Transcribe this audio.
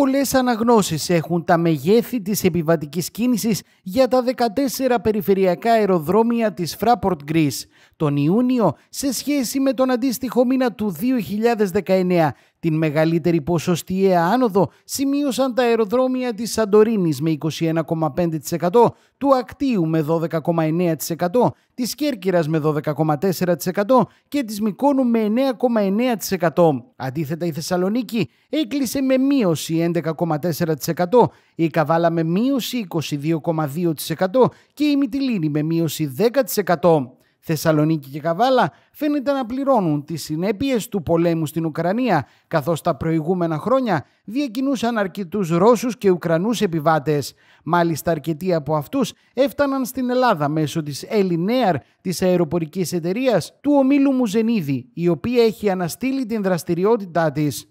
πολλές αναγνώσεις έχουν τα μεγέθη της επιβατικής κίνησης για τα 14 περιφερειακά αεροδρόμια της Fraport Greece τον Ιούνιο σε σχέση με τον αντίστοιχο μήνα του 2019 την μεγαλύτερη ποσοστιαία άνοδο σημείωσαν τα αεροδρόμια της Σαντορίνης με 21,5%, του Ακτίου με 12,9%, της Κέρκυρας με 12,4% και της Μικόνου με 9,9%. Αντίθετα η Θεσσαλονίκη έκλεισε με μείωση 11,4%, η Καβάλα με μείωση 22,2% και η Μυτιλίνη με μείωση 10%. Θεσσαλονίκη και Καβάλα φαίνεται να πληρώνουν τις συνέπειες του πολέμου στην Ουκρανία, καθώς τα προηγούμενα χρόνια διακινούσαν αρκετούς Ρώσους και Ουκρανούς επιβάτες. Μάλιστα αρκετοί από αυτούς έφταναν στην Ελλάδα μέσω της Ελληνέαρ, της αεροπορικής εταιρείας του ομίλου Μουζενίδη, η οποία έχει αναστείλει την δραστηριότητά της.